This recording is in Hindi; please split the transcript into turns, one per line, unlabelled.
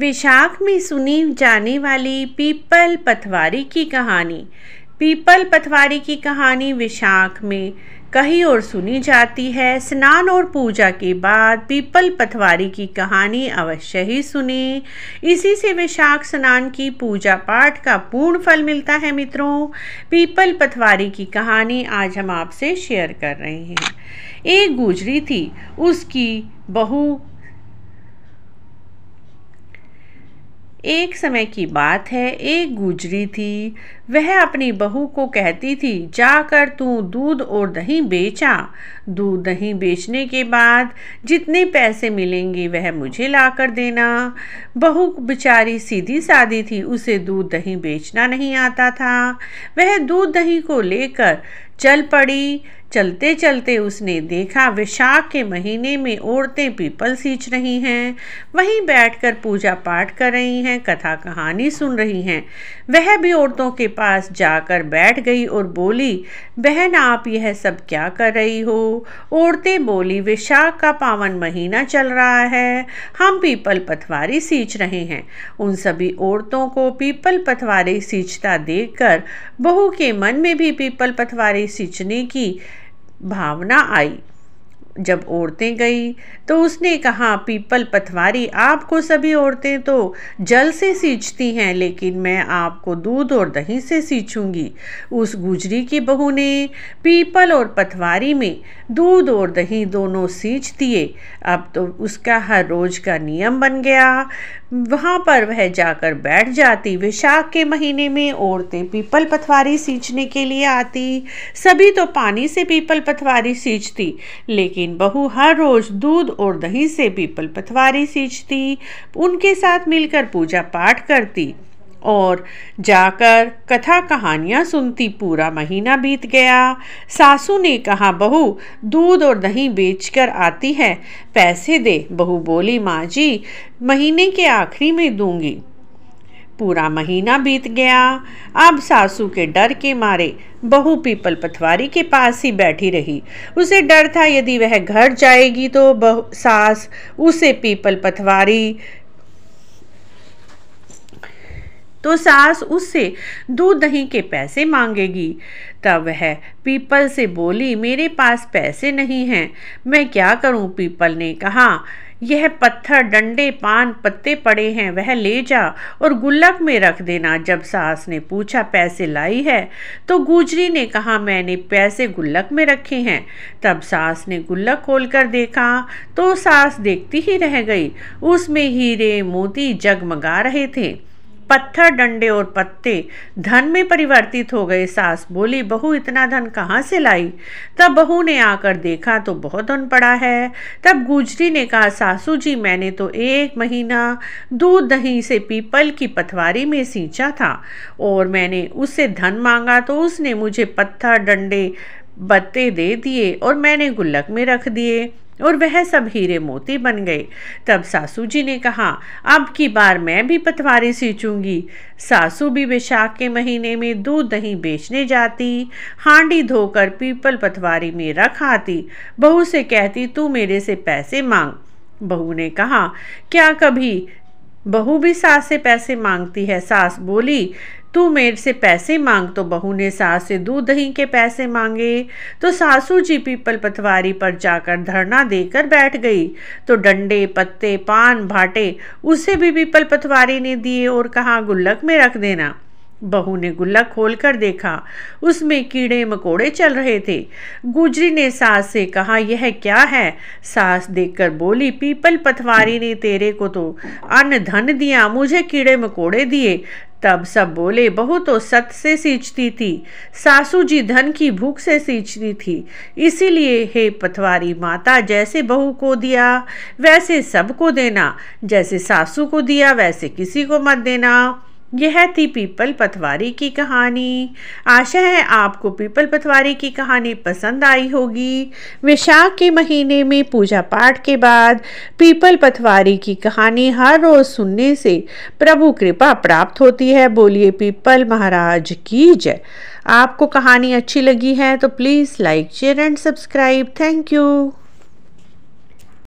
विशाख में सुनी जाने वाली पीपल पथवारी की कहानी पीपल पथवारी की कहानी विशाख में कही और सुनी जाती है स्नान और पूजा के बाद पीपल पथवारी की कहानी अवश्य ही सुने इसी से विशाख स्नान की पूजा पाठ का पूर्ण फल मिलता है मित्रों पीपल पथवारी की कहानी आज हम आपसे शेयर कर रहे हैं एक गुजरी थी उसकी बहू एक समय की बात है एक गुजरी थी वह अपनी बहू को कहती थी जाकर तू दूध और दही बेचा दूध दही बेचने के बाद जितने पैसे मिलेंगे वह मुझे ला कर देना बहू बेचारी सीधी सादी थी उसे दूध दही बेचना नहीं आता था वह दूध दही को लेकर चल पड़ी चलते चलते उसने देखा वैशाख के महीने में औरतें पीपल सींच रही हैं वहीं बैठकर पूजा पाठ कर रही हैं कथा कहानी सुन रही हैं वह भी औरतों के पास जाकर बैठ गई और बोली बहन आप यह सब क्या कर रही हो औरतें बोली वैशाख का पावन महीना चल रहा है हम पीपल पथवारी सींच रहे हैं उन सभी औरतों को पीपल पथवारी सींचता देखकर बहू के मन में भी पीपल पथवारी सींचने की भावना आई जब औरतें गई तो उसने कहा पीपल पथवारी आपको सभी औरतें तो जल से सींचती हैं लेकिन मैं आपको दूध और दही से सींचूंगी उस गुजरी की बहू ने पीपल और पथवारी में दूध और दही दोनों सींच दिए अब तो उसका हर रोज का नियम बन गया वहाँ पर वह जाकर बैठ जाती विशाख के महीने में औरतें पीपल पथवारी सींचने के लिए आती सभी तो पानी से पीपल पथवारी सींचती लेकिन लेकिन बहू हर रोज दूध और दही से पीपल पथवारी सींचती उनके साथ मिलकर पूजा पाठ करती और जाकर कथा कहानियाँ सुनती पूरा महीना बीत गया सासू ने कहा बहू दूध और दही बेचकर आती है पैसे दे बहू बोली माँ जी महीने के आखिरी में दूंगी पूरा महीना बीत गया अब सासू के डर के मारे बहू पीपल पथवारी के पास ही बैठी रही उसे डर था यदि वह घर जाएगी तो बहु सास उसे पीपल पथवारी तो सास उससे दूध दही के पैसे मांगेगी तब वह पीपल से बोली मेरे पास पैसे नहीं हैं मैं क्या करूं पीपल ने कहा यह पत्थर डंडे पान पत्ते पड़े हैं वह ले जा और गुल्लक में रख देना जब सास ने पूछा पैसे लाई है तो गुजरी ने कहा मैंने पैसे गुल्लक में रखे हैं तब सास ने गुल्लक खोलकर देखा तो सास देखती ही रह गई उसमें हीरे मोती जगमगा रहे थे पत्थर डंडे और पत्ते धन में परिवर्तित हो गए सास बोली बहू इतना धन कहाँ से लाई तब बहू ने आकर देखा तो बहुत धन पड़ा है तब गुजरी ने कहा सासू जी मैंने तो एक महीना दूध दही से पीपल की पथवारी में सींचा था और मैंने उससे धन मांगा तो उसने मुझे पत्थर डंडे बत्ते दे दिए और मैंने गुल्लक में रख दिए और वह सब हीरे मोती बन गए तब सासू जी ने कहा अब की बार मैं भी पतवारी सींचूंगी सासू भी विशाख के महीने में दूध दही बेचने जाती हांडी धोकर पीपल पतवारी में रख आती बहू से कहती तू मेरे से पैसे मांग बहू ने कहा क्या कभी बहू भी सास से पैसे मांगती है सास बोली तू मेरे से पैसे मांग तो बहू ने सास से दूध दही के पैसे मांगे तो सासू जी पीपल पथवारी पर जाकर धरना देकर बैठ गई तो डंडे पत्ते पान भाटे उसे भी पीपल पथवारी ने दिए और कहा गुल्लक में रख देना बहू ने गुल्ला खोल कर देखा उसमें कीड़े मकोड़े चल रहे थे गुजरी ने सास से कहा यह क्या है सास देखकर बोली पीपल पथवारी ने तेरे को तो अन्न धन दिया मुझे कीड़े मकोड़े दिए तब सब बोले बहू तो सत से सींचती थी सासू जी धन की भूख से सींचती थी इसीलिए हे पथवारी माता जैसे बहू को दिया वैसे सबको देना जैसे सासू को दिया वैसे किसी को मत देना यह थी पीपल पथवारी की कहानी आशा है आपको पीपल पथवारी की कहानी पसंद आई होगी विशाख के महीने में पूजा पाठ के बाद पीपल पथवारी की कहानी हर रोज़ सुनने से प्रभु कृपा प्राप्त होती है बोलिए पीपल महाराज की जय आपको कहानी अच्छी लगी है तो please like share and subscribe thank you